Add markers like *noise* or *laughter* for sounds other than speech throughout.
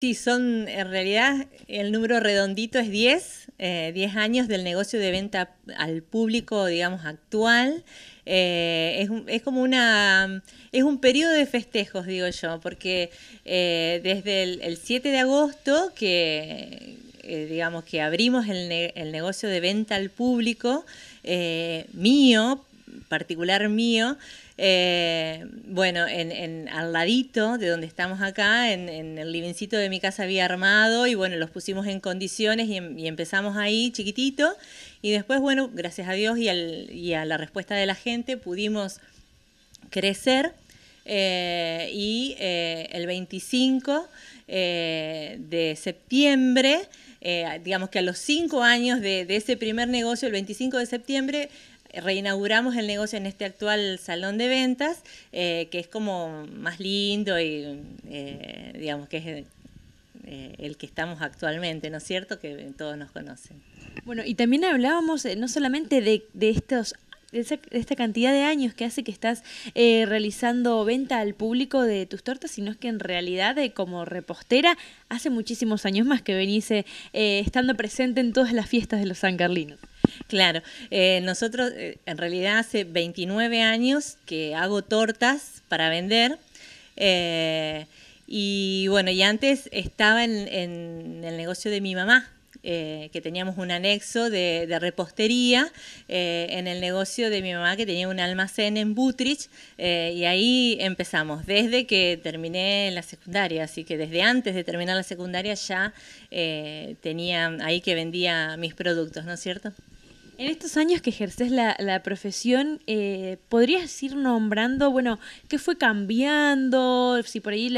Sí, son en realidad el número redondito es 10, 10 eh, años del negocio de venta al público, digamos, actual. Eh, es, como una, es un periodo de festejos, digo yo, porque eh, desde el, 7 de agosto que, digamos, que abrimos el negocio de venta al público mío, particular mío, eh, bueno, en, al ladito de donde estamos acá, en, el livingcito de mi casa había armado y bueno, los pusimos en condiciones y, em, empezamos ahí chiquitito y después, bueno, gracias a Dios y, y a la respuesta de la gente pudimos crecer eh, y eh, el 25 eh, de septiembre, digamos que a los cinco años de, ese primer negocio, el 25 de septiembre, reinauguramos el negocio en este actual salón de ventas, que es como más lindo y digamos que es el, que estamos actualmente, ¿no es cierto? Que todos nos conocen. Bueno, y también hablábamos no solamente de, de estos esta cantidad de años que hace que estás eh, realizando venta al público de tus tortas, sino es que en realidad eh, como repostera hace muchísimos años más que venís eh, estando presente en todas las fiestas de los San Carlinos. Claro, nosotros en realidad hace 29 años que hago tortas para vender. y bueno, y antes estaba en el negocio de mi mamá, eh, que teníamos un anexo de, repostería eh, en el negocio de mi mamá que tenía un almacén en Butrich eh, y ahí empezamos, desde que terminé la secundaria, así que desde antes de terminar la secundaria ya tenía ahí que vendía mis productos, ¿no es cierto? En estos años que ejerces la, profesión, eh, ¿podrías ir nombrando, bueno, qué fue cambiando? Si por ahí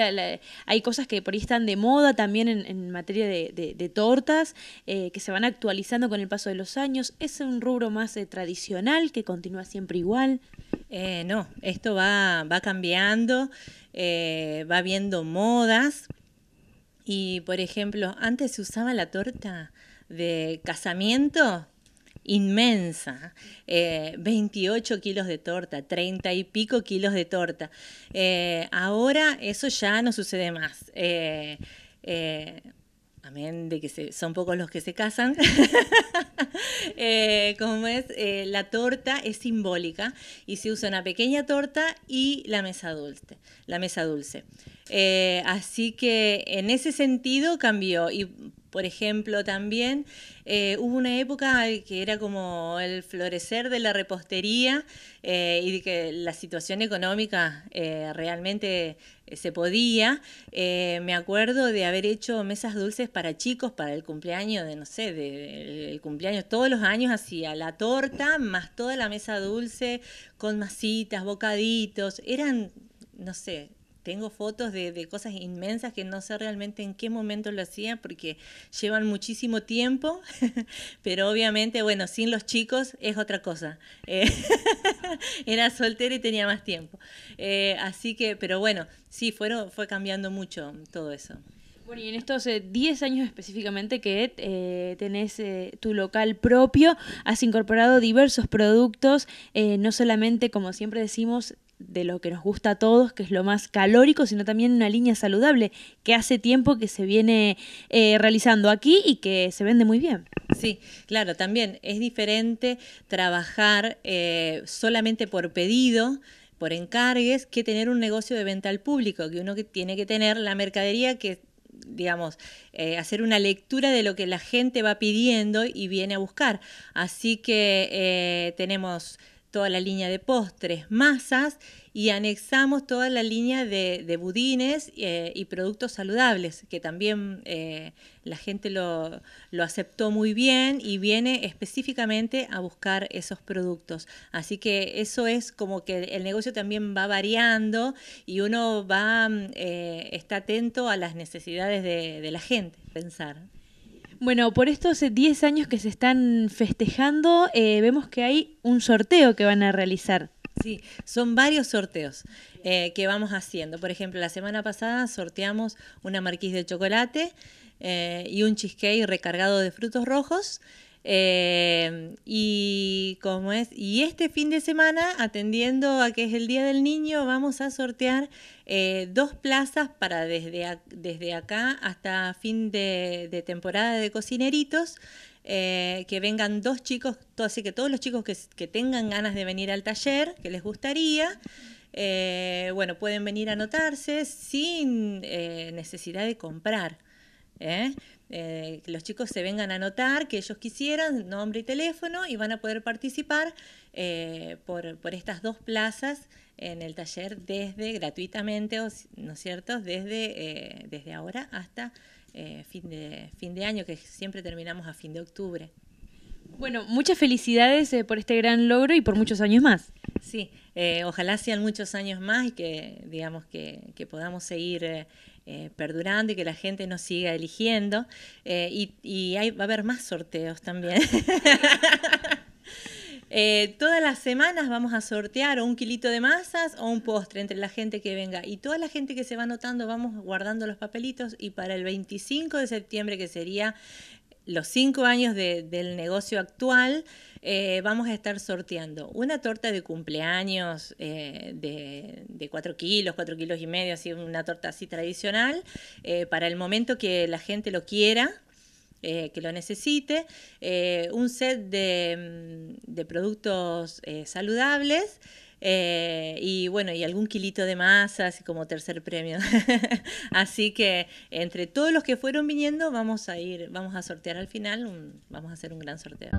hay cosas que por ahí están de moda también en, materia de, tortas, eh, que se van actualizando con el paso de los años. ¿Es un rubro más eh, tradicional que continúa siempre igual? no, esto va, va cambiando, va viendo modas. Y, por ejemplo, antes se usaba la torta de casamiento inmensa, 28 eh, kilos de torta, 30 y pico kilos de torta. Eh, ahora eso ya no sucede más. Eh, amén de que son pocos los que se casan, *laughs* como es, la torta es simbólica y se usa una pequeña torta y la mesa dulce. La mesa dulce. así que en ese sentido cambió y por ejemplo, también eh, hubo una época que era como el florecer de la repostería eh, y de que la situación económica eh, realmente se podía. me acuerdo de haber hecho mesas dulces para chicos para el cumpleaños de, no sé, de, el cumpleaños. Todos los años hacía la torta más toda la mesa dulce con masitas, bocaditos. Eran, no sé, tengo fotos de, cosas inmensas que no sé realmente en qué momento lo hacía porque llevan muchísimo tiempo, *laughs* pero obviamente, bueno, sin los chicos es otra cosa. Eh, *laughs* era soltera y tenía más tiempo. Eh, así que, pero bueno, sí, fueron, fue cambiando mucho todo eso. Bueno, y en estos 10 eh, años específicamente que tenés tu local propio, has incorporado diversos productos, no solamente, como siempre decimos, de lo que nos gusta a todos, que es lo más calórico, sino también una línea saludable que hace tiempo que se viene eh, realizando aquí y que se vende muy bien. Sí, claro, también es diferente trabajar eh, solamente por pedido por encargues que tener un negocio de venta al público, que uno que tiene que tener la mercadería que digamos, eh, hacer una lectura de lo que la gente va pidiendo y viene a buscar. Así que tenemos toda la línea de postres, masas y anexamos toda la línea de, budines eh, y productos saludables, que también eh, la gente lo, aceptó muy bien y viene específicamente a buscar esos productos. Así que eso es como que el negocio también va variando y uno va, mm, eh, está atento a las necesidades de, de la gente, pensar. Bueno, por estos 10 años que se están festejando, eh, vemos que hay un sorteo que van a realizar. Sí, son varios sorteos eh, que vamos haciendo. Por ejemplo, la semana pasada sorteamos una marquise de chocolate eh, y un cheesecake recargado de frutos rojos. Eh, y como es, y este fin de semana, atendiendo a que es el Día del Niño, vamos a sortear eh, dos plazas para desde, desde acá hasta fin de, temporada de cocineritos. Eh, que vengan dos chicos, así que todos los chicos que, que, tengan ganas de venir al taller, que les gustaría, bueno, pueden venir a anotarse sin necesidad de comprar que ¿eh? Eh, los chicos se vengan a anotar que ellos quisieran, nombre y teléfono, y van a poder participar eh, por, por, estas dos plazas en el taller desde gratuitamente, ¿no es cierto?, desde, desde ahora hasta fin, de, fin de año, que siempre terminamos a fin de octubre. Bueno, muchas felicidades por este gran logro y por muchos años más. Sí, ojalá sean muchos años más y que digamos que, que podamos seguir eh, perdurando y que la gente nos siga eligiendo. Eh, y, va a haber más sorteos también. *laughs* Eh, todas las semanas vamos a sortear o un kilito de masas o un postre entre la gente que venga. Y toda la gente que se va anotando, vamos guardando los papelitos. Y para el 25 de septiembre, que sería los cinco años del negocio actual, eh, vamos a estar sorteando una torta de cumpleaños eh, de, cuatro kilos, cuatro kilos y medio, así una torta así tradicional, eh, para el momento que la gente lo quiera. que lo necesite, un set de mm, productos saludables eh, y bueno, y algún kilito de masa, así como tercer premio. *laughs* así que entre todos los que fueron viniendo, vamos a ir, vamos a sortear al final, vamos a hacer un gran sorteo.